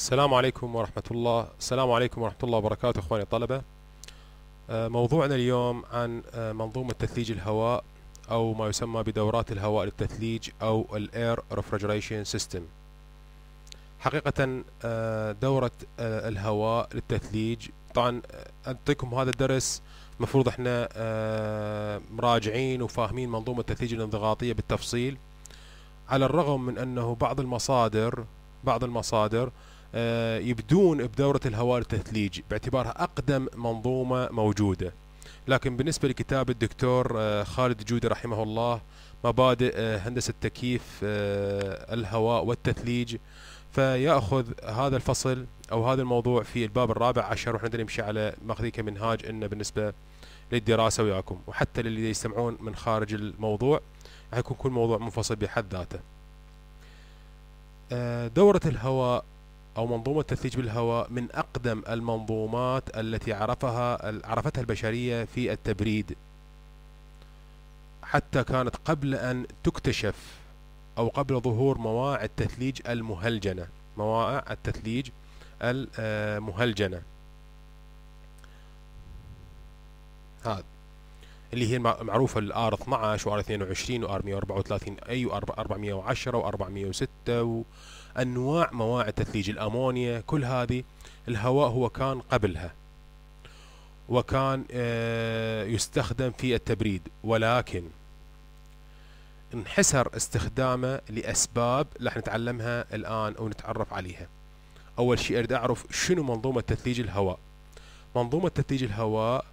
السلام عليكم ورحمة الله السلام عليكم ورحمة الله وبركاته إخواني الطلبة آه، موضوعنا اليوم عن آه، منظومة تثليج الهواء أو ما يسمى بدورات الهواء للتثليج أو الـ Air ريفرجريشن سيستم حقيقة آه، دورة الهواء للتثليج طبعا أعطيكم هذا الدرس مفروض احنا مراجعين وفاهمين منظومة التثليج الانضغاطية بالتفصيل على الرغم من أنه بعض المصادر بعض المصادر آه، يبدون بدورة الهواء التثليج باعتبارها أقدم منظومة موجودة لكن بالنسبة لكتاب الدكتور آه، خالد جودي رحمه الله مبادئ آه، هندسة تكييف الهواء والتثليج فيأخذ هذا الفصل أو هذا الموضوع في الباب الرابع عشر وإحنا نمشي على ماخذين كمنهاج إنه بالنسبة للدراسة وياكم وحتى للي يستمعون من خارج الموضوع حيكون كل موضوع منفصل بحد ذاته دورة الهواء أو منظومة تثليج بالهواء من أقدم المنظومات التي عرفها عرفتها البشرية في التبريد حتى كانت قبل أن تكتشف أو قبل ظهور مواقع التثليج المهلجنة مواقع التثليج المهلجنة آه، هذا اللي هي معروفة الـ R12 و R22 و R134 أي و 410 و 406 و انواع مواعد تثليج الامونيا كل هذه الهواء هو كان قبلها وكان آه، يستخدم في التبريد ولكن انحسر استخدامه لأسباب راح نتعلمها الآن أو نتعرف عليها أول شيء أريد أعرف شنو منظومة تثليج الهواء منظومة تثليج الهواء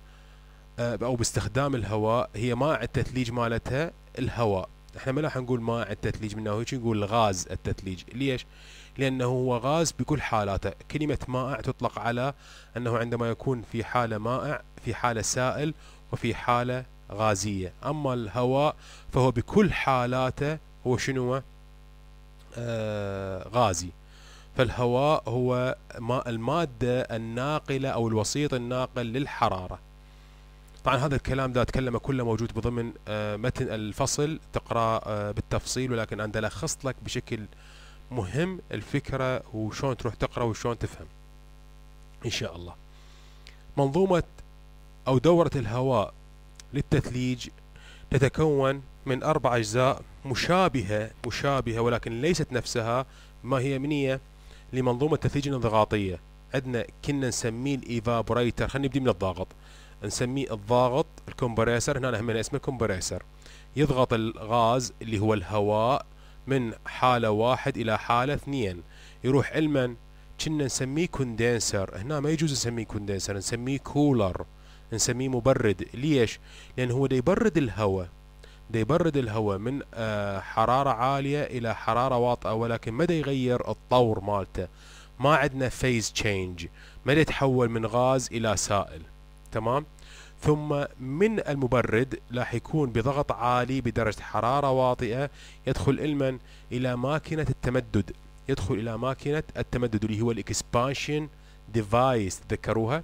آه، أو باستخدام الهواء هي ماعد تثليج مالتها الهواء احنا ما راح نقول ماء التثليج منه هيك نقول غاز التثليج ليش لانه هو غاز بكل حالاته كلمه مائع تطلق على انه عندما يكون في حاله مائع في حاله سائل وفي حاله غازيه اما الهواء فهو بكل حالاته هو شنو آه غازي فالهواء هو ما المادة الناقلة أو الوسيط الناقل للحرارة طبعا هذا الكلام ده اتكلمه كله موجود بضمن آه، متن الفصل تقرا آه، بالتفصيل ولكن انا لخصت لك بشكل مهم الفكره وشون تروح تقرا وشون تفهم ان شاء الله منظومه او دوره الهواء للتثليج تتكون من اربع اجزاء مشابهه مشابهه ولكن ليست نفسها ما هي منيه لمنظومه التثليج الانضغاطيه عندنا كنا نسميه الايفابوريتر خلينا نبدي من الضاغط نسميه الضاغط الكمبريسر هنا هم اسمه كومبريسر يضغط الغاز اللي هو الهواء من حالة واحد إلى حالة اثنين يروح علما كنا نسميه كوندنسر هنا ما يجوز نسميه كوندنسر نسميه كولر نسميه مبرد ليش؟ لأن هو دا يبرد الهواء دا يبرد الهواء من آه، حرارة عالية إلى حرارة واطئة ولكن ما يغير الطور مالته ما عندنا فيز تشينج ما يتحول من غاز إلى سائل تمام ثم من المبرد راح يكون بضغط عالي بدرجة حرارة واطئة يدخل علما إلى ماكينة التمدد يدخل إلى ماكينة التمدد اللي هو الإكسبانشن ديفايس تذكروها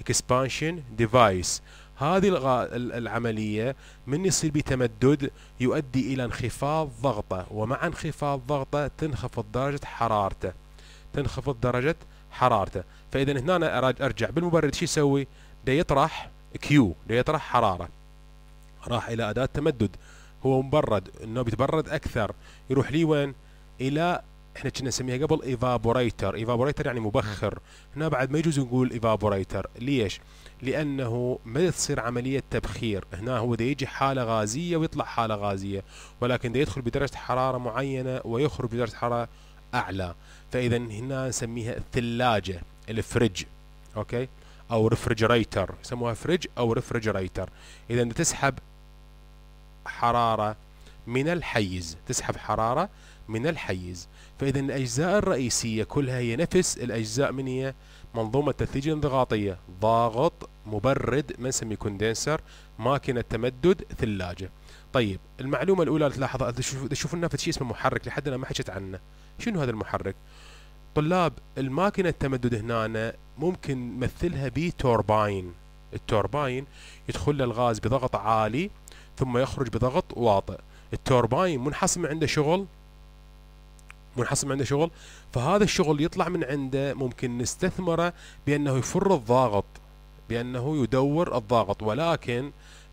إكسبانشن ديفايس هذه العملية من يصير بتمدد يؤدي إلى انخفاض ضغطه ومع انخفاض ضغطه تنخفض درجة حرارته تنخفض درجة حرارته فإذا هنا أرجع بالمبرد شو يسوي؟ ده يطرح كيو ده يطرح حرارة راح إلى أداة تمدد هو مبرد انه بيتبرد اكثر يروح لي وين الى احنا كنا نسميها قبل ايفابوريتر ايفابوريتر يعني مبخر هنا بعد ما يجوز نقول ايفابوريتر ليش لانه ما تصير عمليه تبخير هنا هو ده يجي حاله غازيه ويطلع حاله غازيه ولكن ده يدخل بدرجه حراره معينه ويخرج بدرجه حراره اعلى فاذا هنا نسميها الثلاجه الفريج اوكي او ريفرجريتر يسموها فريج او ريفرجريتر اذا تسحب حراره من الحيز تسحب حراره من الحيز فاذا الاجزاء الرئيسيه كلها هي نفس الاجزاء من هي منظومه تثليج انضغاطيه ضاغط مبرد ما نسميه كوندنسر ماكينه تمدد ثلاجه طيب المعلومه الاولى تلاحظها تشوف لنا في شيء اسمه محرك لحد الان ما حكيت عنه شنو هذا المحرك طلاب الماكينة التمدد هنا ممكن نمثلها بتورباين التورباين يدخل له الغاز بضغط عالي ثم يخرج بضغط واطئ التورباين منحسم عنده شغل منحسم عنده شغل فهذا الشغل يطلع من عنده ممكن نستثمره بأنه يفر الضاغط بأنه يدور الضاغط ولكن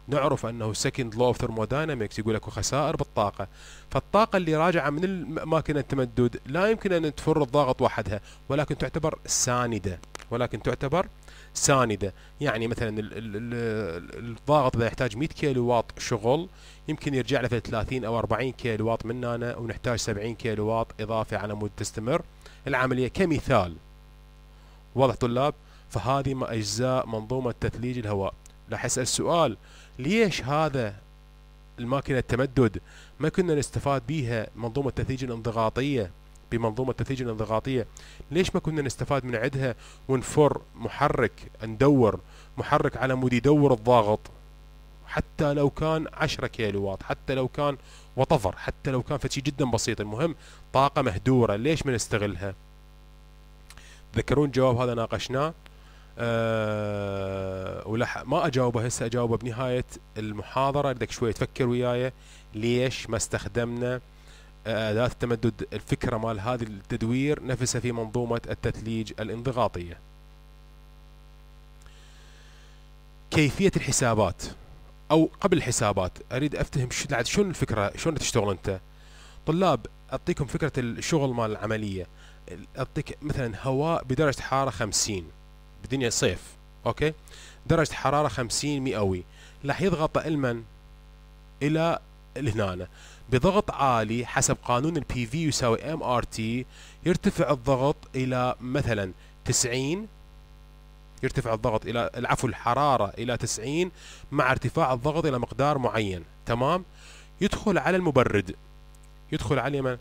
نعرف انه سكند لو اوف ثيرموداينامكس يقول اكو خسائر بالطاقه فالطاقه اللي راجعه من اماكن التمدد لا يمكن ان تفر الضغط وحدها ولكن تعتبر سانده ولكن تعتبر سانده يعني مثلا الضغط اذا يحتاج 100 كيلو واط شغل يمكن يرجع له 30 او 40 كيلو واط من هنا ونحتاج 70 كيلو واط اضافي على مود تستمر العمليه كمثال واضح طلاب فهذه ما اجزاء منظومه تثليج الهواء راح اسال سؤال ليش هذا الماكينة التمدد ما كنا نستفاد بيها منظومة التثليج الانضغاطية بمنظومة التثليج الانضغاطية ليش ما كنا نستفاد من عدها ونفر محرك ندور محرك على مود يدور الضغط حتى لو كان 10 كيلو واط حتى لو كان وطفر حتى لو كان فشي جدا بسيط المهم طاقة مهدورة ليش ما نستغلها ذكرون جواب هذا ناقشناه أه ولح ما اجاوبه هسه اجاوبه بنهايه المحاضره بدك شويه تفكر وياي ليش ما استخدمنا اداه التمدد الفكره مال هذا التدوير نفسها في منظومه التثليج الانضغاطيه. كيفيه الحسابات او قبل الحسابات اريد افتهم شلون الفكره شلون تشتغل انت؟ طلاب اعطيكم فكره الشغل مال العمليه اعطيك مثلا هواء بدرجه حراره 50 بدنيا صيف اوكي درجة حرارة 50 مئوي رح يضغط لمن الى لهنا بضغط عالي حسب قانون البي في يساوي ام ار تي يرتفع الضغط الى مثلا 90 يرتفع الضغط الى العفو الحراره الى 90 مع ارتفاع الضغط الى مقدار معين تمام يدخل على المبرد يدخل على من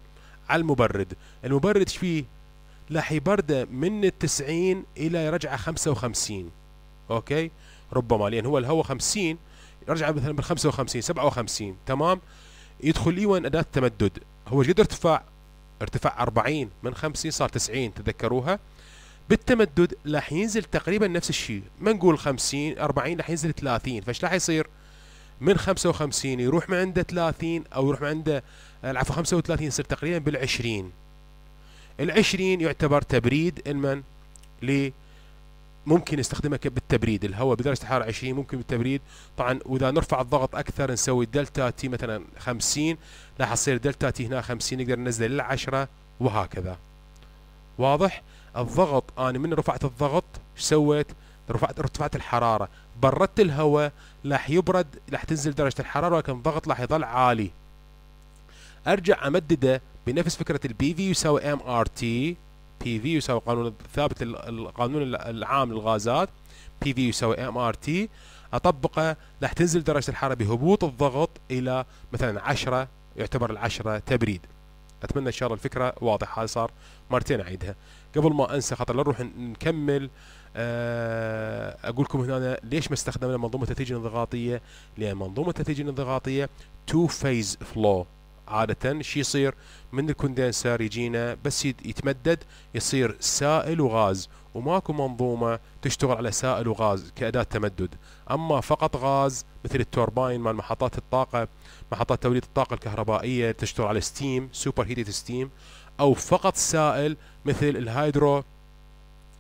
على المبرد المبرد ايش فيه راح يبرده من التسعين الى رجعه خمسة وخمسين اوكي ربما لان هو الهواء خمسين رجع مثلا بال 55 57 تمام يدخل اي 1 اداه تمدد هو قد ارتفاع ارتفاع 40 من 50 صار 90 تذكروها بالتمدد راح ينزل تقريبا نفس الشيء ما نقول 50 40 راح ينزل 30 فايش راح يصير من 55 يروح من عنده 30 او يروح من عنده العفو 35 يصير تقريبا بال 20 العشرين يعتبر تبريد المن ل ممكن نستخدمها بالتبريد الهواء بدرجه حراره 20 ممكن بالتبريد طبعا واذا نرفع الضغط اكثر نسوي دلتا تي مثلا 50 راح تصير دلتا تي هنا 50 نقدر ننزل لل 10 وهكذا واضح الضغط انا من رفعت الضغط ايش سويت رفعت ارتفعت الحراره بردت الهواء راح يبرد راح تنزل درجه الحراره ولكن الضغط راح يظل عالي ارجع امدده بنفس فكره البي في يساوي ام ار تي بي في يساوي قانون ثابت القانون العام للغازات بي في يساوي ام ار تي اطبقه راح تنزل درجه الحراره بهبوط الضغط الى مثلا 10 يعتبر العشرة تبريد اتمنى ان شاء الله الفكره واضحه صار مرتين اعيدها قبل ما انسى خاطر لا نروح نكمل آه، اقول لكم هنا ليش ما استخدمنا منظومه التتيجه الانضغاطيه لان منظومه التتيجه الانضغاطيه تو فيز فلو عادة شي يصير من الكوندنسر يجينا بس يتمدد يصير سائل وغاز وماكو منظومة تشتغل على سائل وغاز كأداة تمدد أما فقط غاز مثل التورباين مال محطات الطاقة محطات توليد الطاقة الكهربائية تشتغل على ستيم سوبر هيتد ستيم أو فقط سائل مثل الهايدرو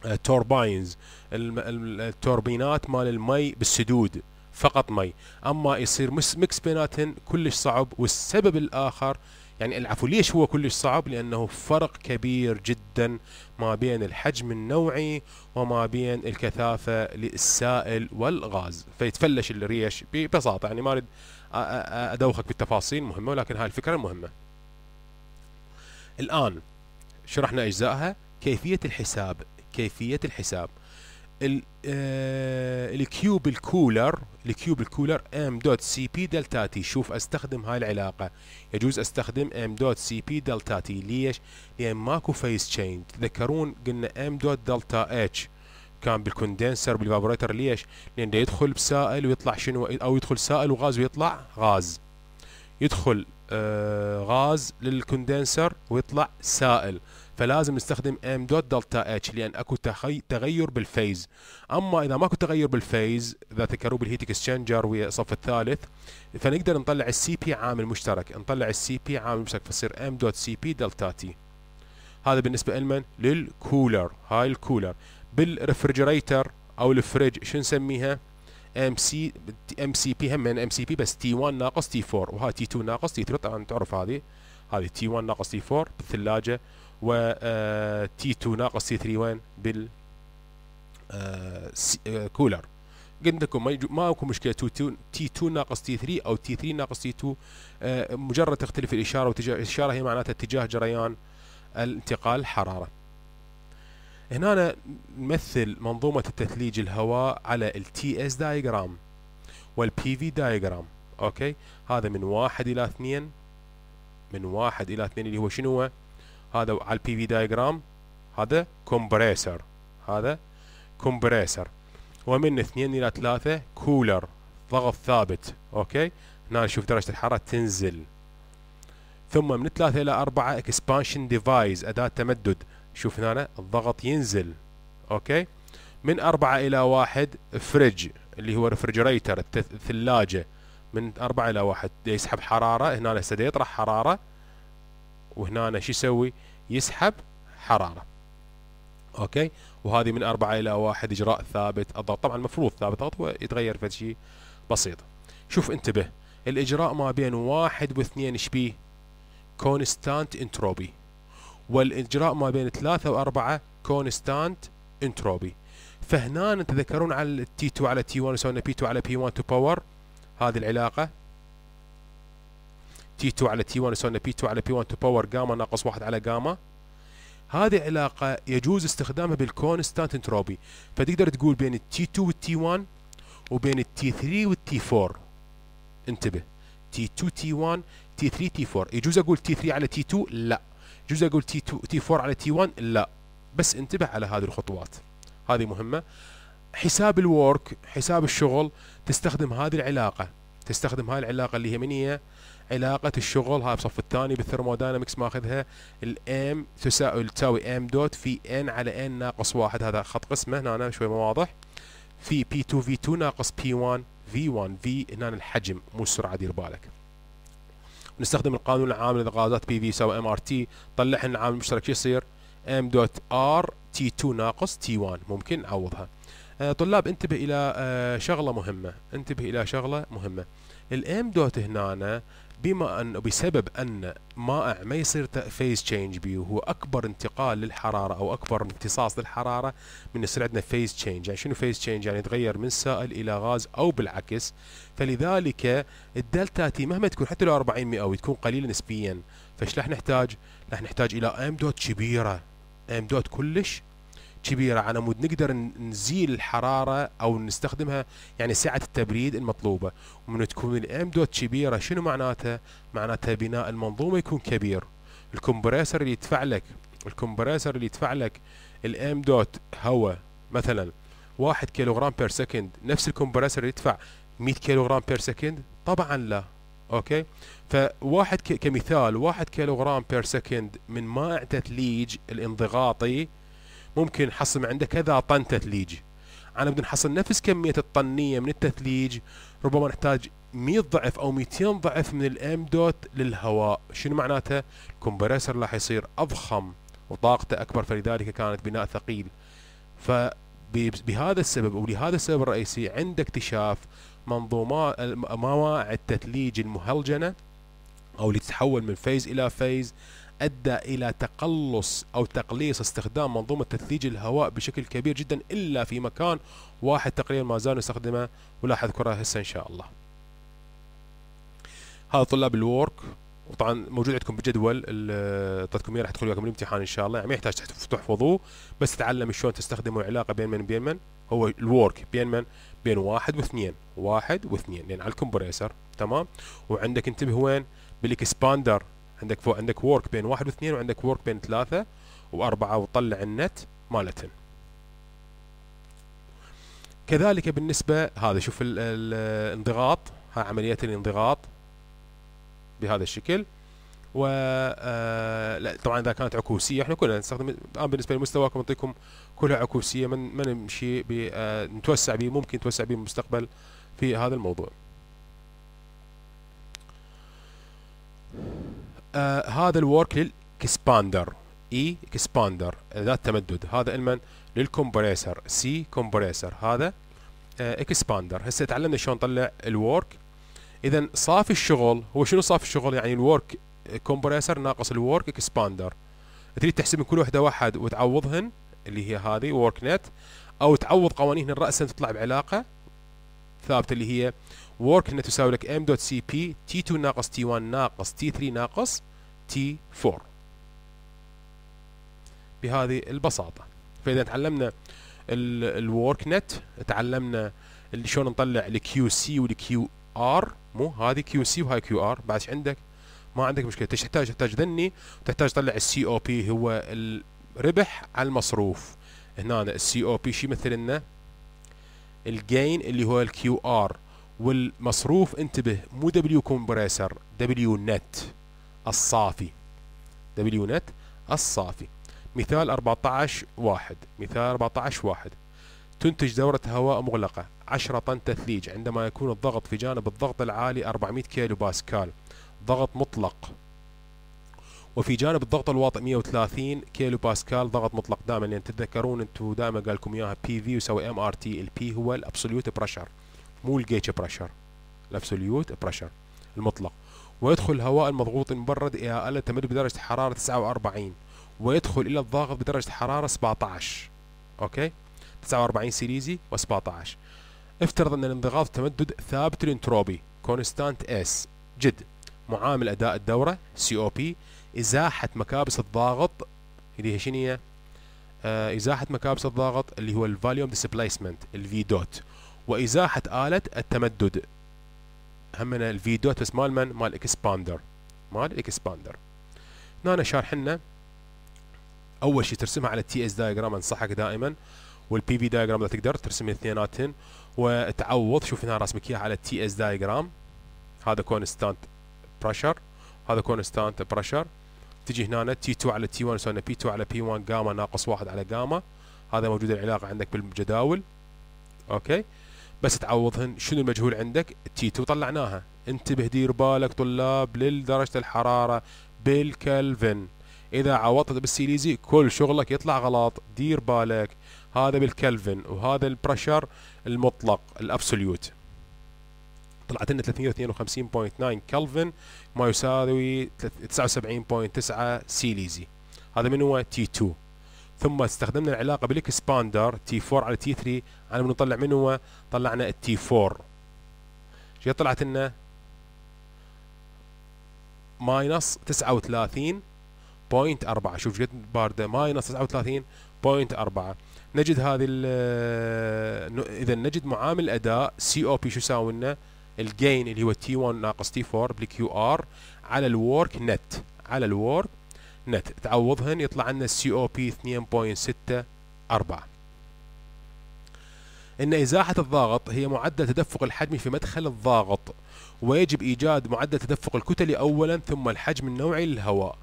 آه، تورباينز التوربينات مال المي بالسدود فقط مي اما يصير ميكس بيناتهم كلش صعب والسبب الاخر يعني العفو ليش هو كلش صعب لانه فرق كبير جدا ما بين الحجم النوعي وما بين الكثافه للسائل والغاز فيتفلش الريش ببساطه يعني ما اريد ادوخك بالتفاصيل مهمه ولكن هاي الفكره مهمه الان شرحنا اجزائها كيفيه الحساب كيفيه الحساب الكيوب الكولر الكيوب الكولر ام دوت سي بي دلتا تي شوف استخدم هاي العلاقه يجوز استخدم ام دوت سي بي دلتا تي ليش لان ماكو فيس تشين تذكرون قلنا ام دوت دلتا اتش كان بالكوندنسر بالفابوريتر ليش لان يدخل بسائل ويطلع شنو او يدخل سائل وغاز ويطلع غاز يدخل آه غاز للكوندنسر ويطلع سائل فلازم نستخدم ام دوت دلتا اتش لان اكو تغير بالفيز اما اذا ماكو تغير بالفيز اذا تذكروا بالهيت اكسشنجر ويا الصف الثالث فنقدر نطلع السي بي عامل مشترك نطلع السي بي عامل مشترك فصير ام دوت سي بي دلتا تي هذا بالنسبه لمن للكولر هاي الكولر بالريفرجريتر او الفريج شو نسميها ام سي ام سي بي هم ام سي بي بس تي 1 ناقص تي 4 وهاي تي 2 ناقص تي 3 طبعا تعرف هذه هذه تي 1 ناقص تي 4 بالثلاجه و تي آه، 2 ناقص سي وين بال آه، آه، كولر قلت لكم ما, مشكله تي 2 ناقص تي 3 او تي 3 ناقص تي 2 مجرد تختلف الاشاره واتجاه الاشاره هي معناتها اتجاه جريان الانتقال الحراره هنا نمثل منظومه التثليج الهواء على التي اس دايجرام والبي في دايجرام اوكي هذا من واحد الى اثنين من واحد الى اثنين اللي هو شنو هو؟ هذا على البي في دايجرام هذا كومبريسر هذا كومبريسر ومن اثنين الى ثلاثة كولر ضغط ثابت اوكي هنا نشوف درجة الحرارة تنزل ثم من ثلاثة الى اربعة اكسبانشن ديفايس اداة تمدد شوف هنا الضغط ينزل اوكي من أربعة إلى واحد فريج اللي هو ريفرجريتر الثلاجة من أربعة إلى واحد يسحب حرارة هنا هسه يطرح حرارة وهنا شو يسوي يسحب حرارة اوكي وهذه من أربعة إلى واحد إجراء ثابت الضغط طبعا المفروض ثابت الضغط ويتغير في شيء بسيط شوف انتبه الإجراء ما بين واحد واثنين شبيه كونستانت انتروبي والإجراء ما بين ثلاثة وأربعة كونستانت انتروبي فهنا تذكرون على التي 2 على تي 1 يسوون بي 2 على بي 1 تو باور هذه العلاقة تي 2 على تي 1 يساوي بي 2 على بي 1 تو باور جاما ناقص 1 على جاما هذه علاقة يجوز استخدامها بالكونستانت انتروبي فتقدر تقول بين التي 2 والتي 1 وبين التي 3 والتي 4 انتبه تي 2 تي 1 تي 3 تي 4 يجوز اقول تي 3 على تي 2 لا يجوز اقول تي 2 تي 4 على تي 1 لا بس انتبه على هذه الخطوات هذه مهمة حساب الورك حساب الشغل تستخدم هذه العلاقة تستخدم هاي العلاقه اللي هي من هي علاقه الشغل هاي بصف الثاني بالثرموداينامكس ماخذها الام تساوي تساوي ام دوت في ان على ان ناقص واحد هذا خط قسمه هنا أنا شوي ما واضح في بي 2 في 2 ناقص بي 1 في 1 في هنا الحجم مو السرعه دير بالك نستخدم القانون العام للغازات بي في يساوي ام ار تي طلع لنا العامل المشترك شو يصير ام دوت ار تي 2 ناقص تي 1 ممكن نعوضها آه، طلاب انتبه الى آه، شغله مهمه انتبه الى شغله مهمه الام دوت هنا بما ان بسبب ان مائع ما يصير فيز تشينج بي وهو اكبر انتقال للحراره او اكبر امتصاص للحراره من يصير عندنا فيز تشينج يعني شنو فيز تشينج يعني يتغير من سائل الى غاز او بالعكس فلذلك الدلتا تي مهما تكون حتى لو 40 مئوي تكون قليله نسبيا فايش راح نحتاج؟ راح نحتاج الى ام دوت كبيره ام دوت كلش كبيره على مود نقدر نزيل الحراره او نستخدمها يعني سعه التبريد المطلوبه ومن تكون الام دوت كبيره شنو معناتها معناتها بناء المنظومه يكون كبير الكمبريسر اللي يدفع لك الكمبريسر اللي يدفع لك الام دوت هواء مثلا 1 كيلوغرام بير سكند نفس الكمبريسر اللي يدفع 100 كيلوغرام بير سكند طبعا لا اوكي فواحد كمثال 1 كيلوغرام بير سكند من مائعة تثليج الانضغاطي ممكن نحصل عنده كذا طن تثليج أنا بدي نحصل نفس كمية الطنية من التثليج ربما نحتاج 100 ضعف أو 200 ضعف من الام دوت للهواء شنو معناتها؟ الكمبريسر راح يصير أضخم وطاقته أكبر فلذلك كانت بناء ثقيل ف بهذا السبب ولهذا السبب الرئيسي عند اكتشاف منظومات مواقع التثليج المهلجنه او اللي تتحول من فيز الى فيز أدى إلى تقلص أو تقليص استخدام منظومة تثليج الهواء بشكل كبير جدا إلا في مكان واحد تقريبا ما زالوا يستخدمه ولا حذكره هسه إن شاء الله هذا طلاب الورك وطبعا موجود عندكم بالجدول اعطيتكم اياه راح تدخلوا وياكم الامتحان ان شاء الله يعني ما يحتاج تحفظوه بس تتعلم شلون تستخدموا العلاقه بين من بين من هو الورك بين من بين واحد واثنين واحد واثنين لان يعني على الكمبريسر تمام وعندك انتبه وين بالاكسباندر عندك فوق عندك وورك بين واحد واثنين وعندك وورك بين ثلاثة وأربعة وطلع النت مالتهن كذلك بالنسبة هذا شوف الانضغاط ها عملية الانضغاط بهذا الشكل و آه، لا طبعا اذا كانت عكوسيه احنا كلنا نستخدم الان بالنسبه لمستواكم نعطيكم كلها عكوسيه من ما نمشي آه، نتوسع به ممكن نتوسع به بالمستقبل في هذا الموضوع. آه هذا الورك للكسباندر اي e، اكسباندر ذات تمدد هذا المن للكمبريسر سي كومبريسر هذا اكسباندر آه، هسه تعلمنا شلون نطلع الورك اذا صافي الشغل هو شنو صافي الشغل يعني الورك كومبريسر ناقص الورك اكسباندر تريد تحسب من كل وحده واحد وتعوضهن اللي هي هذه ورك نت او تعوض قوانين الراس تطلع بعلاقه ثابته اللي هي ورك نت تساوي لك ام دوت سي بي تي 2 ناقص تي 1 ناقص تي 3 ناقص تي 4 بهذه البساطة فإذا تعلمنا الورك نت تعلمنا شلون نطلع الكيو سي والكيو ار مو هذه كيو سي وهاي كيو ار بعد عندك ما عندك مشكله تحتاج تحتاج ذني وتحتاج تطلع السي او بي هو الربح على المصروف هنا السي او بي شو يمثل لنا الجين اللي هو الكيو ار والمصروف انتبه مو دبليو كومبريسر دبليو نت الصافي دبليو نت الصافي مثال 14 واحد مثال 14 واحد تنتج دورة هواء مغلقة 10 طن تثليج عندما يكون الضغط في جانب الضغط العالي 400 كيلو باسكال ضغط مطلق وفي جانب الضغط الواطئ 130 كيلو باسكال ضغط مطلق دائما لان يعني تتذكرون انتم دائما قال لكم اياها بي في يساوي ام ار تي البي هو الابسوليوت بريشر مو الجيتش بريشر الابسوليوت بريشر المطلق ويدخل الهواء المضغوط المبرد إلى آلة تمر بدرجة حرارة 49 ويدخل إلى الضاغط بدرجة حرارة 17 أوكي 49 سيليزي و17 افترض أن الانضغاط التمدد ثابت الانتروبي كونستانت اس جد معامل أداء الدورة سي او بي إزاحة مكابس الضاغط اللي هي شنو هي؟ آه إزاحة مكابس الضاغط اللي هو الفاليوم ديسبليسمنت الفي دوت وإزاحة آلة التمدد همنا الفي دوت بس مال من مال اكسباندر مال اكسباندر هنا شارح لنا اول شيء ترسمها على التي اس دايجرام انصحك دائما والبي في دايجرام اذا تقدر ترسم الاثنيناتهن وتعوض شوف هنا رسمك اياها على التي اس دايجرام هذا كونستانت بريشر هذا كونستانت بريشر تجي هنا تي 2 على تي 1 بي 2 على بي 1 جاما ناقص 1 على جاما هذا موجود العلاقه عندك بالجداول اوكي بس تعوضهن شنو المجهول عندك التيتو طلعناها انتبه دير بالك طلاب لدرجة الحرارة بالكلفن اذا عوضت بالسيليزي كل شغلك يطلع غلط دير بالك هذا بالكلفن وهذا البرشر المطلق الابسوليوت طلعت لنا 352.9 كلفن ما يساوي 79.9 سيليزي هذا من هو تي 2 ثم استخدمنا العلاقه بالاكسباندر تي 4 على تي 3 على ما نطلع هو طلعنا التي 4 شو طلعت لنا ماينس 39.4 شوف قد بارده ماينس 39.4 نجد هذه اذا نجد معامل اداء سي او بي شو يساوي لنا الجين اللي هو تي 1 ناقص تي 4 بالكيو ار على الورك نت على الورك نت تعوضهن يطلع لنا السي او بي 2.64 إن إزاحة الضغط هي معدل تدفق الحجم في مدخل الضاغط ويجب إيجاد معدل تدفق الكتلي أولا ثم الحجم النوعي للهواء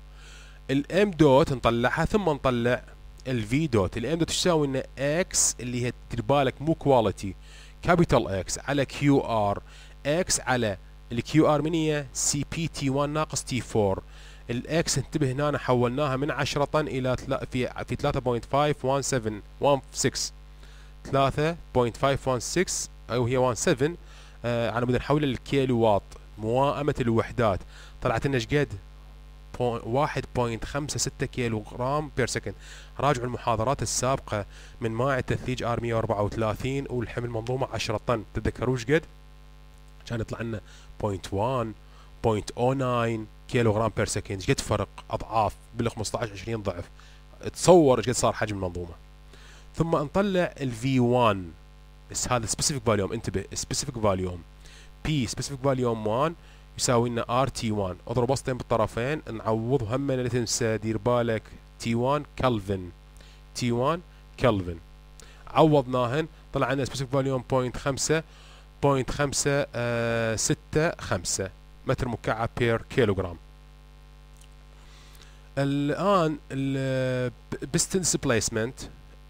الام دوت نطلعها ثم نطلع الفي دوت الام دوت تساوي لنا اكس اللي هي دير بالك مو كواليتي كابيتال اكس على كيو ار اكس على الكيو ار من هي سي بي تي 1 ناقص تي 4 الاكس انتبه هنا حولناها من 10 طن الى في في 3.516 3.516 او هي 17 آه على مود نحول الكيلو واط موائمة الوحدات طلعت لنا ايش قد؟ 1.56 كيلو غرام بير سكند راجعوا المحاضرات السابقة من ماعي التثليج ار 134 والحمل منظومة 10 طن تتذكروا ايش قد؟ كان يطلع لنا 0.1 0.09 كيلو غرام بير سكند ايش قد فرق اضعاف بال 15 20 ضعف تصور ايش قد صار حجم المنظومه ثم نطلع الفي 1 بس هذا سبيسيفيك فاليوم انتبه سبيسيفيك فاليوم بي سبيسيفيك فاليوم 1 يساوي لنا ار تي 1 اضرب وسطين بالطرفين نعوض هم لا تنسى دير بالك تي 1 كلفن تي 1 كلفن عوضناهن طلع عندنا سبيسيفيك فاليوم 0.5 0.5 6 5 متر مكعب بير كيلوغرام الان البستن ديسبليسمنت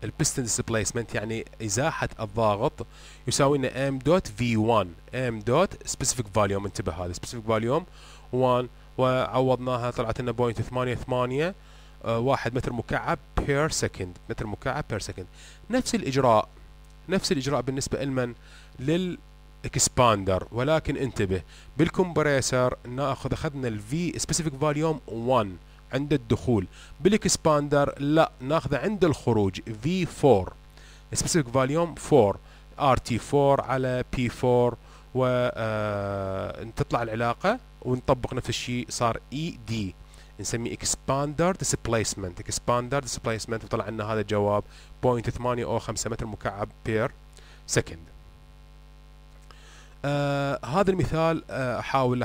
البستن ديسبليسمنت يعني ازاحه الضاغط يساوي لنا ام دوت في 1 ام دوت سبيسيفيك فاليوم انتبه هذا سبيسيفيك فاليوم 1 وعوضناها طلعت لنا بوينت 8 8 متر مكعب بير سكند متر مكعب بير سكند نفس الاجراء نفس الاجراء بالنسبه لمن لل اكسباندر ولكن انتبه بالكمبريسر ناخذ اخذنا الفي سبيسيفيك فاليوم 1 عند الدخول بالاكسباندر لا ناخذه عند الخروج في 4 سبيسيفيك فاليوم 4 ار تي 4 على بي 4 وتطلع العلاقه ونطبق نفس الشيء صار اي e دي نسميه اكسباندر ديسبليسمنت اكسباندر ديسبليسمنت وطلع لنا هذا الجواب 0.805 متر مكعب بير سكند آه هذا المثال آه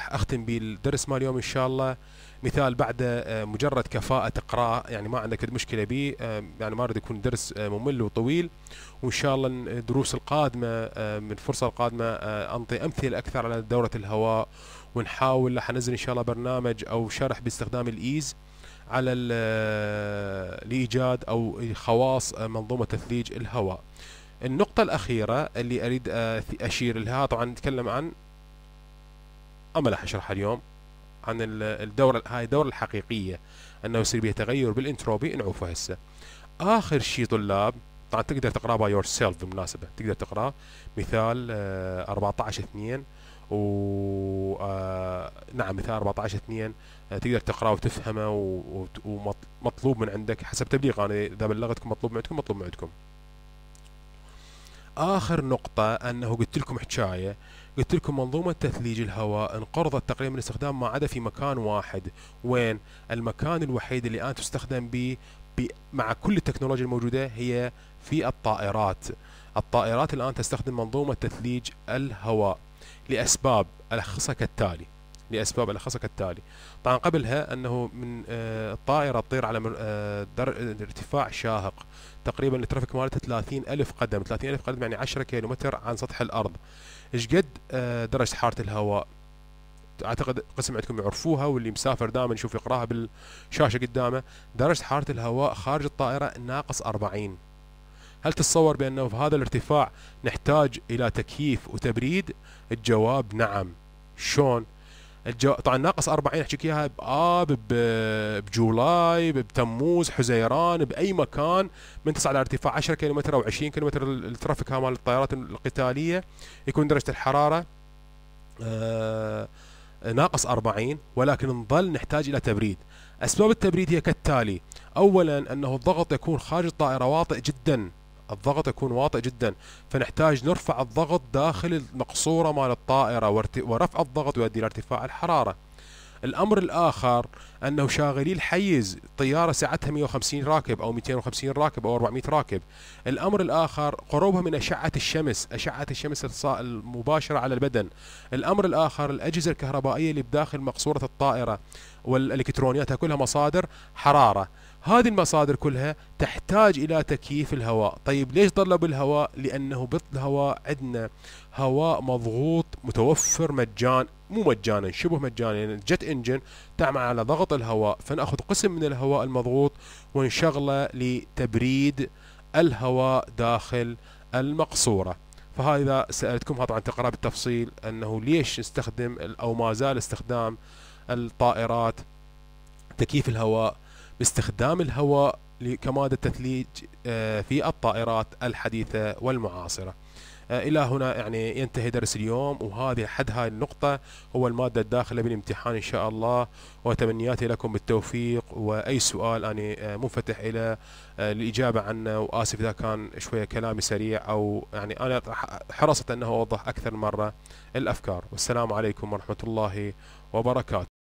اختم به الدرس مال اليوم ان شاء الله مثال بعد آه مجرد كفاءه اقراء يعني ما عندك مشكله به آه يعني ما اريد يكون درس آه ممل وطويل وان شاء الله الدروس القادمه آه من الفرصه القادمه آه انطي امثله اكثر على دوره الهواء ونحاول راح انزل ان شاء الله برنامج او شرح باستخدام الايز على آه، لايجاد او خواص آه، منظومه تثليج الهواء النقطة الأخيرة اللي أريد أشير لها طبعا نتكلم عن أما راح أشرحها اليوم عن الدورة هاي الدورة الحقيقية أنه يصير بها تغير بالإنتروبي نعوفه هسه آخر شيء طلاب طبعا تقدر تقراه باي يور سيلف بالمناسبة تقدر تقراه مثال 14 آه، 2 و آه نعم مثال 14 2 آه، تقدر تقراه وتفهمه ومطلوب من عندك حسب تبليغ انا اذا بلغتكم مطلوب من عندكم مطلوب من عندكم آخر نقطة أنه قلت لكم حكاية قلت لكم منظومة تثليج الهواء انقرضت تقريبا الاستخدام ما عدا في مكان واحد وين المكان الوحيد اللي الآن تستخدم به مع كل التكنولوجيا الموجودة هي في الطائرات الطائرات الآن تستخدم منظومة تثليج الهواء لأسباب ألخصها كالتالي لأسباب الأخصى كالتالي طبعا قبلها أنه من آه، الطائرة تطير على آه، ارتفاع شاهق تقريبا الترافيك مالته 30 ألف قدم 30 ألف قدم يعني 10 كيلومتر عن سطح الأرض إيش قد آه، درجة حرارة الهواء اعتقد قسم عندكم يعرفوها واللي مسافر دائما يشوف يقراها بالشاشه قدامه درجه حراره الهواء خارج الطائره ناقص 40 هل تتصور بانه في هذا الارتفاع نحتاج الى تكييف وتبريد الجواب نعم شلون الجو... طبعا ناقص 40 احكيك اياها باب آه، بجولاي بتموز حزيران باي مكان من تصعد على ارتفاع 10 كيلومتر او 20 كيلومتر الترافيك مال الطائرات القتاليه يكون درجه الحراره آه ناقص 40 ولكن نظل نحتاج الى تبريد اسباب التبريد هي كالتالي اولا انه الضغط يكون خارج الطائره واطئ جدا الضغط يكون واطئ جدا فنحتاج نرفع الضغط داخل المقصورة مال الطائرة ورفع الضغط يؤدي إلى ارتفاع الحرارة الأمر الآخر أنه شاغلي الحيز طيارة سعتها 150 راكب أو 250 راكب أو 400 راكب الأمر الآخر قربها من أشعة الشمس أشعة الشمس المباشرة على البدن الأمر الآخر الأجهزة الكهربائية اللي بداخل مقصورة الطائرة والإلكترونيات كلها مصادر حرارة هذه المصادر كلها تحتاج إلى تكييف الهواء طيب ليش طلب الهواء لأنه بالهواء عندنا هواء مضغوط متوفر مجان مو مجانا شبه مجانا يعني الجت انجن تعمل على ضغط الهواء فناخذ قسم من الهواء المضغوط ونشغله لتبريد الهواء داخل المقصوره فهذا سألتكم طبعا تقرأ بالتفصيل أنه ليش نستخدم أو ما زال استخدام الطائرات تكييف الهواء باستخدام الهواء كمادة تثليج آه، في الطائرات الحديثة والمعاصرة آه، إلى هنا يعني ينتهي درس اليوم وهذه حد هاي النقطة هو المادة الداخلة بالامتحان إن شاء الله وتمنياتي لكم بالتوفيق وأي سؤال أنا آه، منفتح إلى الإجابة عنه وآسف إذا كان شوية كلامي سريع أو يعني أنا حرصت أنه أوضح أكثر مرة الأفكار والسلام عليكم ورحمة الله وبركاته